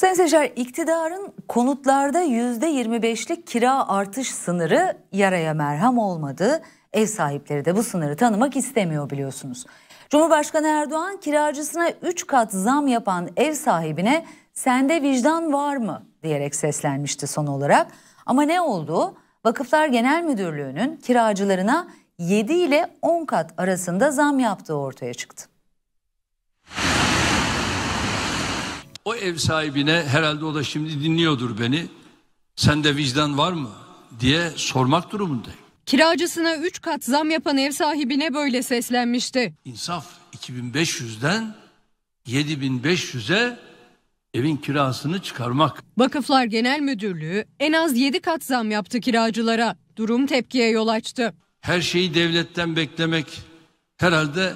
Sayın Seçer, iktidarın konutlarda %25'lik kira artış sınırı yaraya merhem olmadı. Ev sahipleri de bu sınırı tanımak istemiyor biliyorsunuz. Cumhurbaşkanı Erdoğan kiracısına 3 kat zam yapan ev sahibine sende vicdan var mı diyerek seslenmişti son olarak. Ama ne oldu? Vakıflar Genel Müdürlüğü'nün kiracılarına 7 ile 10 kat arasında zam yaptığı ortaya çıktı. O ev sahibine herhalde o da şimdi dinliyordur beni. Sende vicdan var mı diye sormak durumundayım. Kiracısına 3 kat zam yapan ev sahibine böyle seslenmişti. İnsaf 2500'den 7500'e evin kirasını çıkarmak. Vakıflar Genel Müdürlüğü en az 7 kat zam yaptı kiracılara. Durum tepkiye yol açtı. Her şeyi devletten beklemek herhalde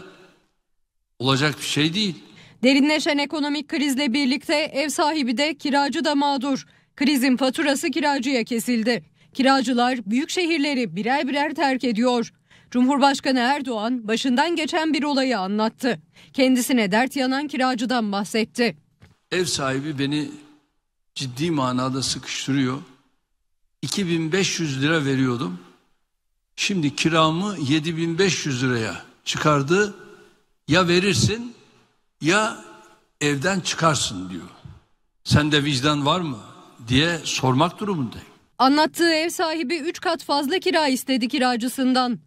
olacak bir şey değil. Derinleşen ekonomik krizle birlikte ev sahibi de kiracı da mağdur. Krizin faturası kiracıya kesildi. Kiracılar büyük şehirleri birer birer terk ediyor. Cumhurbaşkanı Erdoğan başından geçen bir olayı anlattı. Kendisine dert yanan kiracıdan bahsetti. Ev sahibi beni ciddi manada sıkıştırıyor. 2500 lira veriyordum. Şimdi kiramı 7500 liraya çıkardı. Ya verirsin ya evden çıkarsın diyor. Sende vicdan var mı diye sormak durumundayım. Anlattığı ev sahibi 3 kat fazla kira istedi kiracısından.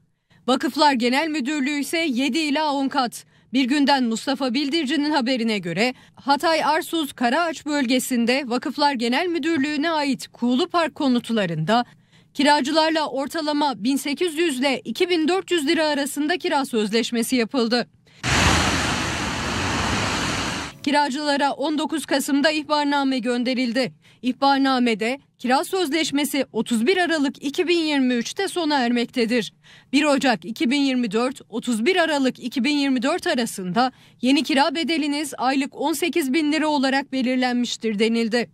Vakıflar Genel Müdürlüğü ise 7 ila 10 kat. Bir günden Mustafa Bildirci'nin haberine göre Hatay Arsuz Karaağaç bölgesinde Vakıflar Genel Müdürlüğü'ne ait Kuğulu Park konutlarında kiracılarla ortalama 1800 ile 2400 lira arasında kira sözleşmesi yapıldı. Kiracılara 19 Kasım'da ihbarname gönderildi. İhbarnamede kira sözleşmesi 31 Aralık 2023'te sona ermektedir. 1 Ocak 2024 31 Aralık 2024 arasında yeni kira bedeliniz aylık 18 bin lira olarak belirlenmiştir denildi.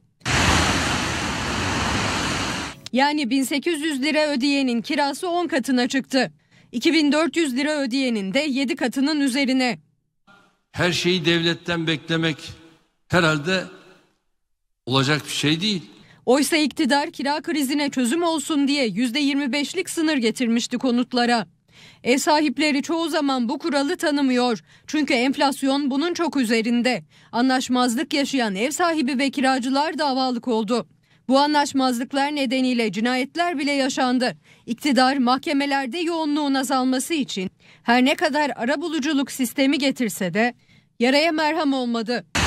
Yani 1800 lira ödeyenin kirası 10 katına çıktı. 2400 lira ödeyenin de 7 katının üzerine her şeyi devletten beklemek herhalde olacak bir şey değil. Oysa iktidar kira krizine çözüm olsun diye %25'lik sınır getirmişti konutlara. Ev sahipleri çoğu zaman bu kuralı tanımıyor. Çünkü enflasyon bunun çok üzerinde. Anlaşmazlık yaşayan ev sahibi ve kiracılar davalık oldu. Bu anlaşmazlıklar nedeniyle cinayetler bile yaşandı. İktidar mahkemelerde yoğunluğun azalması için her ne kadar ara buluculuk sistemi getirse de yaraya merhem olmadı.